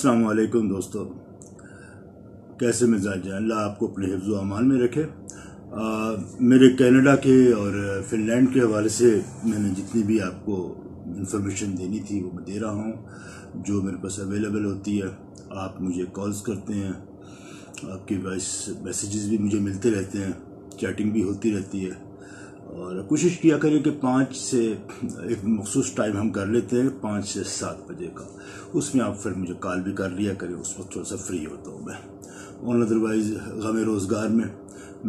अस्सलाम दोस्तों कैसे मिजाज हैं अल्लाह आपको अपने हिफ्ज़ अमान में रखे आ, मेरे कनाडा के और फिनलैंड के हवाले से मैंने जितनी भी आपको इन्फॉर्मेशन देनी थी वो मैं दे रहा हूँ जो मेरे पास अवेलेबल होती है आप मुझे कॉल्स करते हैं आपके वॉइस मैसेजेस भी मुझे मिलते रहते हैं चैटिंग भी होती रहती है और कोशिश किया करें कि पाँच से एक मखसूस टाइम हम कर लेते हैं पाँच से सात बजे का उसमें आप फिर मुझे कॉल भी कर लिया करें उस वक्त थोड़ा सा फ्री होता हूँ मैं और अदरवाइज़ गम रोज़गार में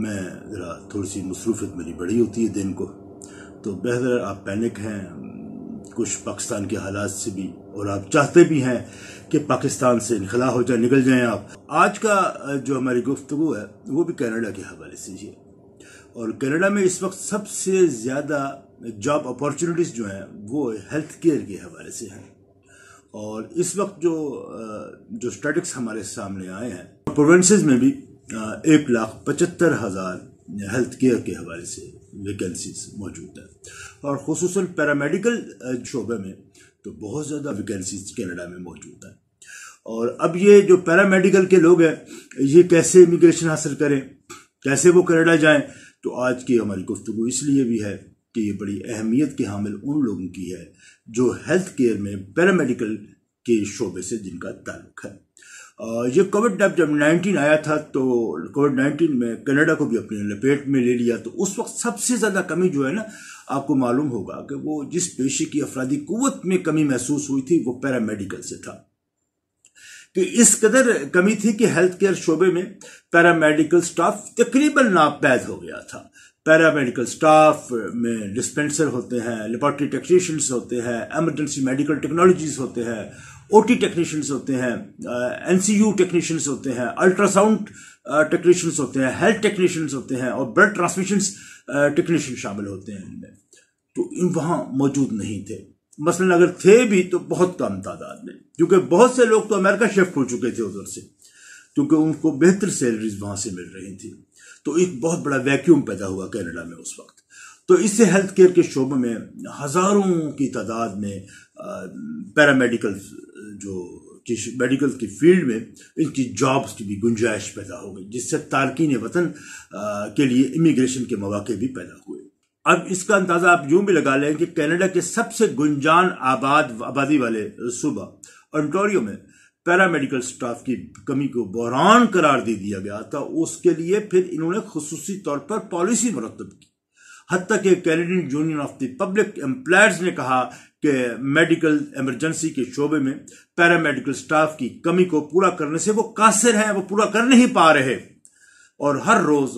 मैं ज़रा थोड़ी सी मसरूफियत मेरी बड़ी होती है दिन को तो बेहतर आप पैनिक हैं कुछ पाकिस्तान के हालात से भी और आप चाहते भी हैं कि पाकिस्तान से इनखला हो जाए निकल जाएं आप आज का जो हमारी गुफ्तु है वो भी कनाडा के हवाले से ही है और कनाडा में इस वक्त सबसे ज़्यादा जॉब अपॉर्चुनिटीज़ जो हैं वो हेल्थ केयर के हवाले से हैं और इस वक्त जो जो स्टैटिक्स हमारे सामने आए हैं प्रोवेंसेज में भी एक लाख पचहत्तर हज़ार हेल्थ केयर के हवाले से वैकेंसीज मौजूद हैं और खसूस पैरामेडिकल शोबे में तो बहुत ज़्यादा वैकेंसीज कनाडा में मौजूद हैं और अब ये जो पैरामेडिकल के लोग हैं ये कैसे इमिग्रेशन हासिल करें कैसे वो कनाडा जाएं तो आज की हमारी गुफ्तु इसलिए भी है कि ये बड़ी अहमियत की हामिल उन लोगों की है जो हेल्थ केयर में पैरामेडिकल के शोबे से जिनका ताल्लुक है ये कोविड डब जब नाइनटीन आया था तो कोविड नाइन्टीन में कनाडा को भी अपने लपेट में ले लिया तो उस वक्त सबसे ज़्यादा कमी जो है ना आपको मालूम होगा कि वो जिस पेशे की अफराधी कुत में कमी महसूस हुई थी वो पैरामेडिकल से था कि इस कदर कमी थी कि हेल्थ केयर शोबे में पैरामेडिकल स्टाफ तकरीबन नापैद हो गया था पैरामेडिकल स्टाफ में डिस्पेंसर होते हैं लेबॉर्ट्री टेक्नीशियंस होते हैं एमरजेंसी मेडिकल टेक्नोलॉजीज होते हैं ओटी टेक्नीशियंस होते हैं एनसीयू टेक्नीशियंस होते हैं अल्ट्रासाउंड टेक्नीशियंस होते हैं हेल्थ टेक्नीशियंस होते हैं और ब्लड ट्रांसमिशन टेक्नीशियन शामिल होते हैं इनमें तो इन वहाँ मौजूद नहीं थे मसलन अगर थे भी तो बहुत कम तादाद में क्योंकि बहुत से लोग तो अमेरिका शिफ्ट हो चुके थे उधर से क्योंकि उनको बेहतर सैलरीज वहां से मिल रही थी तो एक बहुत बड़ा वैक्यूम पैदा हुआ कैनेडा में उस वक्त तो इससे हेल्थ केयर के शोबे में हजारों की तादाद में पैरामेडिकल जो मेडिकल की फील्ड में इनकी जॉब्स की भी गुंजाइश पैदा हो गई जिससे तारकिन वतन के लिए इमिग्रेशन के मौाक़े भी पैदा हुए अब इसका अंदाजा आप यूं भी लगा लें कि कनाडा के सबसे गुंजान आबाद आबादी वाले सूबा ऑन्टोरियो में पैरामेडिकल स्टाफ की कमी को बहरान करार दे दिया गया था उसके लिए फिर इन्होंने खसूसी तौर पर पॉलिसी मरतब की हती के Canadian Union of the Public Employers ने कहा कि मेडिकल इमरजेंसी के शोबे में पैरामेडिकल स्टाफ की कमी को पूरा करने से वो कासिर हैं वो पूरा कर नहीं पा रहे और हर रोज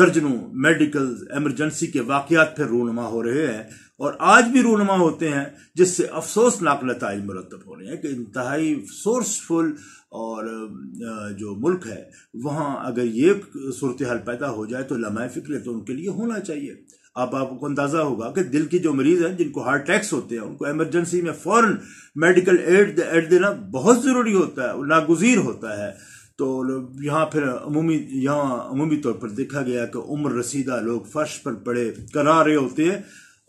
दर्जनों मेडिकल एमरजेंसी के वाकयात फिर रूनमा हो रहे हैं और आज भी रूनमा होते हैं जिससे अफसोसनाक नतज मरतब हो रहे हैं कि इंतहाई सोर्सफुल और जो मुल्क है वहाँ अगर ये सूरत हाल पैदा हो जाए तो लम्हा फिक्र तो उनके लिए होना चाहिए अब आपको अंदाजा होगा कि दिल के जो मरीज हैं जिनको हार्ट अटैक्स होते हैं उनको एमरजेंसी में फौरन मेडिकल एड एड देना बहुत जरूरी होता है नागुजीर होता है तो यहाँ फिर अमूमी यहाँ अमूमी तौर पर देखा गया कि उम्र रसीदा लोग फर्श पर पड़े करा रहे होते हैं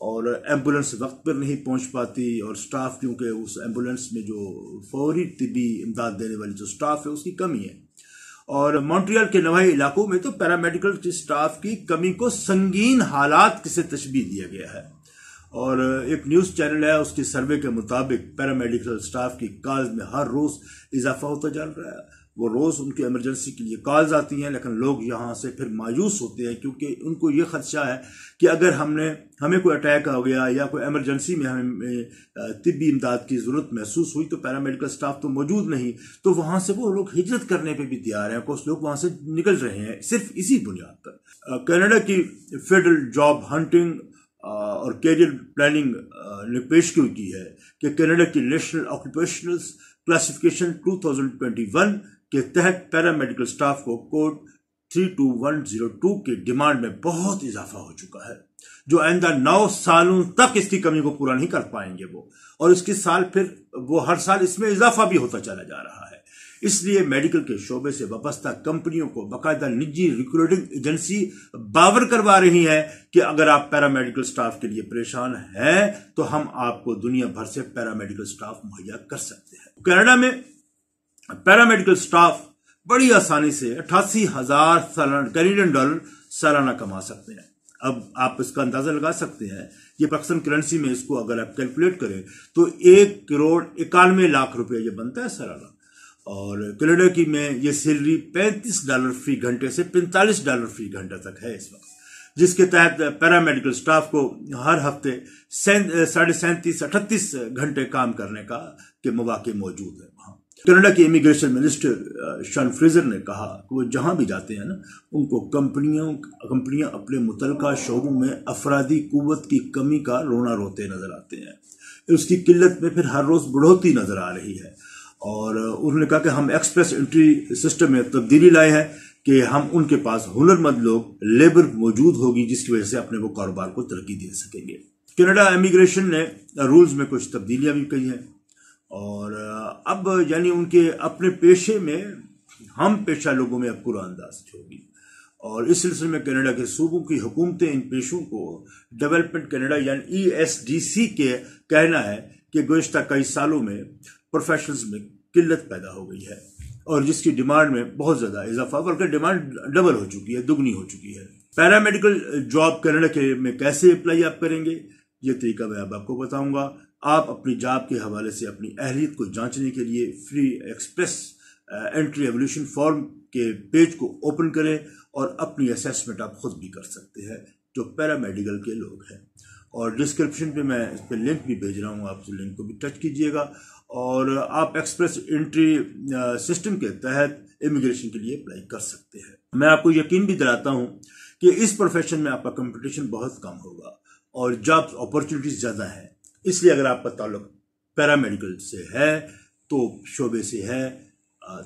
और एम्बुलेंस वक्त पर नहीं पहुँच पाती और स्टाफ क्योंकि उस एम्बुलेंस में जो फौरी तबी इमदाद देने वाली जो स्टाफ है उसकी कमी है और मॉन्ट्रियल के नवाई इलाकों में तो पैरामेडिकल स्टाफ की कमी को संगीन हालात से तशबी दिया गया है और एक न्यूज़ चैनल है उसके सर्वे के मुताबिक पैरामेडिकल स्टाफ की काज में हर रोज़ इजाफा होता जा रहा है वो रोज़ उनकी इमरजेंसी के लिए कॉल्स आती हैं लेकिन लोग यहाँ से फिर मायूस होते हैं क्योंकि उनको ये खदशा है कि अगर हमने हमें कोई अटैक हो गया या कोई इमरजेंसी में हमें तिबी इमदाद की ज़रूरत महसूस हुई तो पैरामेडिकल स्टाफ तो मौजूद नहीं तो वहां से वो लोग हिजरत करने पर भी तैयार हैं कुछ लोग वहां से निकल रहे हैं सिर्फ इसी बुनियाद पर कैनेडा की फेडरल जॉब हंटिंग और कैरियर प्लानिंग ने पेश क्यों की है कि कैनेडा की नेशनल ऑक्यूपेशनल क्लासिफिकेशन 2021 के तहत पैरामेडिकल स्टाफ को कोड 32102 के डिमांड में बहुत इजाफा हो चुका है जो आइंदा नौ सालों तक इसकी कमी को पूरा नहीं कर पाएंगे वो और इसके साल फिर वो हर साल इसमें इजाफा भी होता चला जा रहा है इसलिए मेडिकल के शोबे से वाबस्ता कंपनियों को बाकायदा निजी रिक्रूटिंग एजेंसी बावर करवा रही है कि अगर आप पैरामेडिकल स्टाफ के लिए परेशान हैं तो हम आपको दुनिया भर से पैरामेडिकल स्टाफ मुहैया कर सकते हैं कनाडा में पैरामेडिकल स्टाफ बड़ी आसानी से अट्ठासी हजार कैनेडियन डॉलर सालाना कमा सकते हैं अब आप इसका अंदाजा लगा सकते हैं ये पाकिस्तान करेंसी में इसको अगर आप कैलकुलेट करें तो एक करोड़ इक्यानवे लाख रुपए ये बनता है सालाना और कनाडा की में ये सैलरी 35 डॉलर फी घंटे से 45 डॉलर फी घंटे तक है इस वक्त जिसके तहत पैरामेडिकल स्टाफ को हर हफ्ते साढ़े सैंतीस अठतीस घंटे काम करने का के मौाक़े मौजूद है वहाँ कनाडा के इमिग्रेशन मिनिस्टर शन फ्रेजर ने कहा कि वो जहां भी जाते हैं ना उनको कंपनियों कंपनियां अपने मुतलका शोबों में अफराधी कुत की कमी का रोना रोते नजर आते हैं उसकी किल्लत में फिर हर रोज बढ़ोतरी नजर आ रही है और उन्होंने कहा कि हम एक्सप्रेस एंट्री सिस्टम में तब्दीली लाए हैं कि हम उनके पास हुनरमंद लोग लेबर मौजूद होगी जिसकी वजह से अपने वो कारोबार को तरक्की दे सकेंगे कनाडा इमिग्रेशन ने रूल्स में कुछ तब्दीलियां भी कही हैं और अब यानी उनके अपने पेशे में हम पेशा लोगों में अब कुरानदास्त होगी और इस सिलसिले में कनाडा के सूबों की हुकूमतें इन पेशों को डेवलपमेंट कनाडा यानी ई e के कहना है कि गुज्त कई सालों में प्रोफेशनल्स में किल्लत पैदा हो गई है और जिसकी डिमांड में बहुत ज़्यादा इजाफा बल्कि डिमांड डबल हो चुकी है दुगनी हो चुकी है पैरामेडिकल जॉब कनाडा के में कैसे अप्लाई आप करेंगे ये तरीका मैं अब आपको बताऊंगा आप अपनी जॉब के हवाले से अपनी अहलियत को जांचने के लिए free express entry evolution form के पेज को ओपन करें और अपनी असेसमेंट आप खुद भी कर सकते हैं जो पैरामेडिकल के लोग हैं और डिस्क्रिप्शन पे मैं इस पर लिंक भी भेज रहा हूँ आप तो लिंक को भी टच कीजिएगा और आप एक्सप्रेस एंट्री सिस्टम के तहत इमिग्रेशन के लिए अप्लाई कर सकते हैं मैं आपको यकीन भी दिलाता हूँ कि इस प्रोफेशन में आपका कंपटीशन बहुत कम होगा और जॉब अपॉर्चुनिटीज़ ज़्यादा हैं इसलिए अगर आपका ताल्लुक पैरामेडिकल से है तो शोबे से है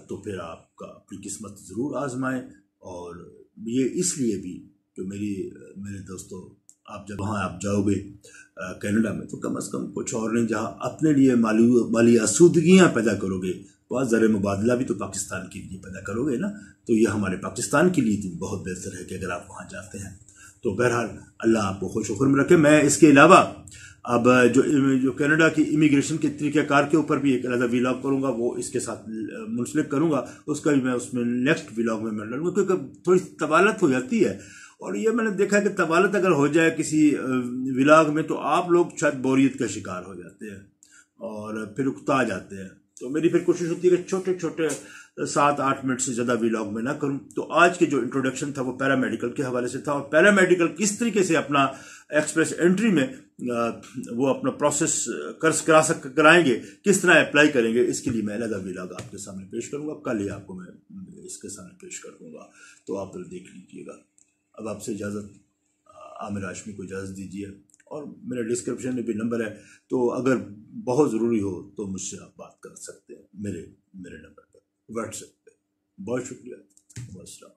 तो फिर आपका अपनी किस्मत ज़रूर आजमाएं और ये इसलिए भी कि मेरी मेरे दोस्तों आप जब वहाँ आप जाओगे कनाडा में तो कम अज़ कम कुछ और नहीं जहाँ अपने लिए माली माली आसूदगियाँ पैदा करोगे वहाँ ज़र मुबादला भी तो पाकिस्तान के लिए पैदा करोगे ना तो ये हमारे पाकिस्तान के लिए बहुत बेहतर है कि अगर आप वहाँ जाते हैं तो बहरहाल अल्लाह आपको खुश में रखे मैं इसके अलावा अब जो जो कनाडा की इमिग्रेशन के तरीक़ाकार के ऊपर भी एक अलग व्लाग करूँगा वो इसके साथ मुंसलिक करूँगा उसका भी मैं उसमें नेक्स्ट व्लाग में मैं डालूंगा क्योंकि थोड़ी तवालत हो जाती है और ये मैंने देखा कि तवालत अगर हो जाए किसी व्लाग में तो आप लोग शायद बोरियत का शिकार हो जाते हैं और फिर उकता जाते हैं तो मेरी फिर कोशिश होती है कि छोटे छोटे सात आठ मिनट से ज़्यादा व्लॉग में ना करूं तो आज के जो इंट्रोडक्शन था वो पैरामेडिकल के हवाले से था और पैरामेडिकल किस तरीके से अपना एक्सप्रेस एंट्री में वो अपना प्रोसेस कर करा सक कराएंगे किस तरह अप्लाई करेंगे इसके लिए मैं अलग व्लॉग आपके सामने पेश करूंगा कल ही आपको मैं इसके सामने पेश कर दूंगा तो आप देख लीजिएगा अब आपसे इजाज़त आमिर आशमी को इजाज़त दीजिए और मेरा डिस्क्रिप्शन में भी नंबर है तो अगर बहुत ज़रूरी हो तो मुझसे आप बात कर सकते हैं मेरे मेरे नंबर पर व्हाट्सएप पर बहुत शुक्रिया